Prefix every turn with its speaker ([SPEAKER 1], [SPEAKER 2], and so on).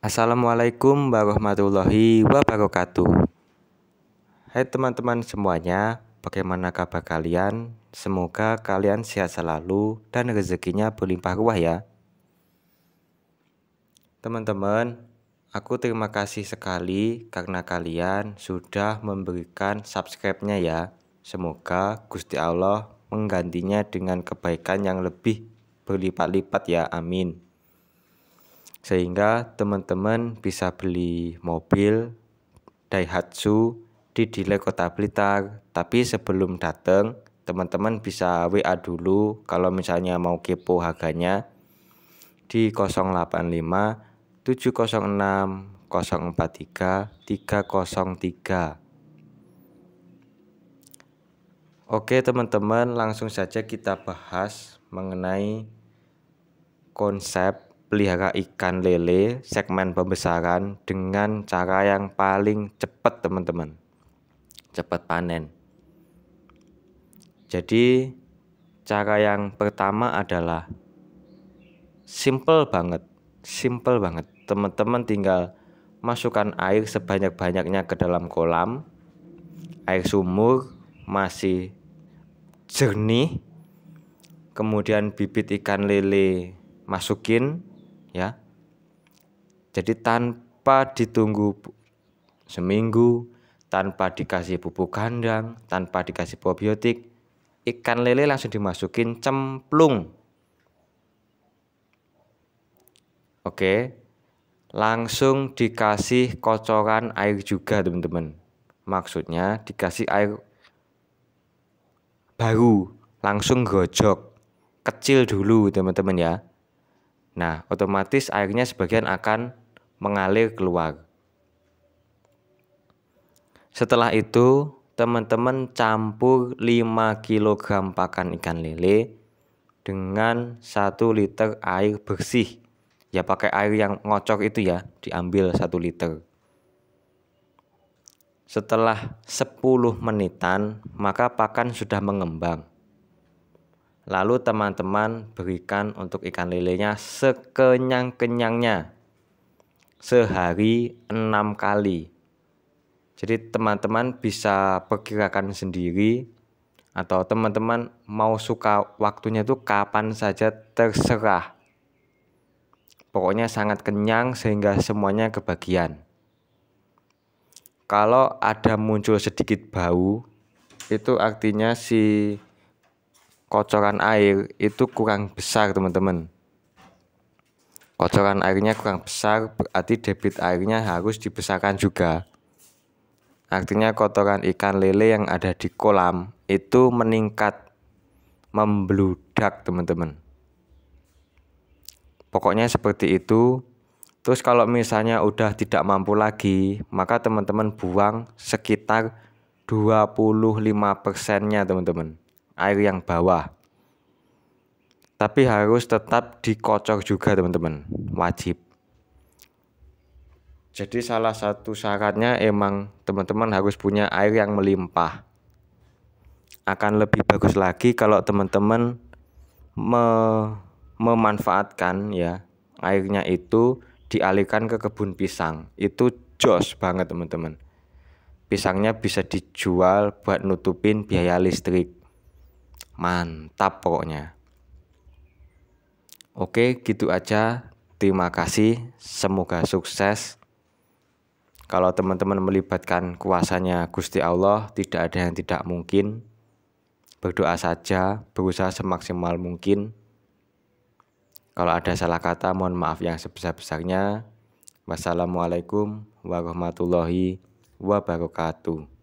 [SPEAKER 1] Assalamualaikum warahmatullahi wabarakatuh. Hai teman-teman semuanya, bagaimana kabar kalian? Semoga kalian sehat selalu dan rezekinya berlimpah ruah ya. Teman-teman, aku terima kasih sekali karena kalian sudah memberikan subscribe-nya ya. Semoga Gusti Allah menggantinya dengan kebaikan yang lebih berlipat-lipat ya. Amin sehingga teman-teman bisa beli mobil Daihatsu di dealer Kota Blitar. Tapi sebelum datang, teman-teman bisa WA dulu kalau misalnya mau kepo harganya di 085 706 043 303. Oke teman-teman, langsung saja kita bahas mengenai konsep pelihara ikan lele segmen pembesaran dengan cara yang paling cepat teman-teman cepat panen jadi cara yang pertama adalah simple banget simple banget teman-teman tinggal masukkan air sebanyak-banyaknya ke dalam kolam air sumur masih jernih kemudian bibit ikan lele masukin ya. Jadi tanpa ditunggu seminggu, tanpa dikasih pupuk kandang, tanpa dikasih probiotik, ikan lele langsung dimasukin cemplung. Oke. Langsung dikasih kocoran air juga, teman-teman. Maksudnya dikasih air baru, langsung gojok. Kecil dulu, teman-teman ya. Nah, otomatis airnya sebagian akan mengalir keluar. Setelah itu, teman-teman campur 5 kg pakan ikan lele dengan 1 liter air bersih. Ya pakai air yang ngocok itu ya, diambil 1 liter. Setelah 10 menitan, maka pakan sudah mengembang. Lalu teman-teman berikan untuk ikan lelenya sekenyang-kenyangnya sehari enam kali. Jadi teman-teman bisa perkirakan sendiri atau teman-teman mau suka waktunya itu kapan saja terserah. Pokoknya sangat kenyang sehingga semuanya kebagian. Kalau ada muncul sedikit bau, itu artinya si kocoran air itu kurang besar teman-teman kocoran airnya kurang besar berarti debit airnya harus dibesarkan juga artinya kotoran ikan lele yang ada di kolam itu meningkat membludak teman-teman pokoknya seperti itu Terus kalau misalnya udah tidak mampu lagi, maka teman-teman buang sekitar 25 persennya teman-teman air yang bawah. Tapi harus tetap dikocok juga teman-teman, wajib. Jadi salah satu syaratnya emang teman-teman harus punya air yang melimpah. Akan lebih bagus lagi kalau teman-teman me memanfaatkan ya airnya itu dialihkan ke kebun pisang. Itu jos banget teman-teman. Pisangnya bisa dijual buat nutupin biaya listrik mantap pokoknya. Oke, gitu aja. Terima kasih, semoga sukses. Kalau teman-teman melibatkan kuasanya Gusti Allah, tidak ada yang tidak mungkin. Berdoa saja, berusaha semaksimal mungkin. Kalau ada salah kata, mohon maaf yang sebesar-besarnya. Wassalamualaikum warahmatullahi wabarakatuh.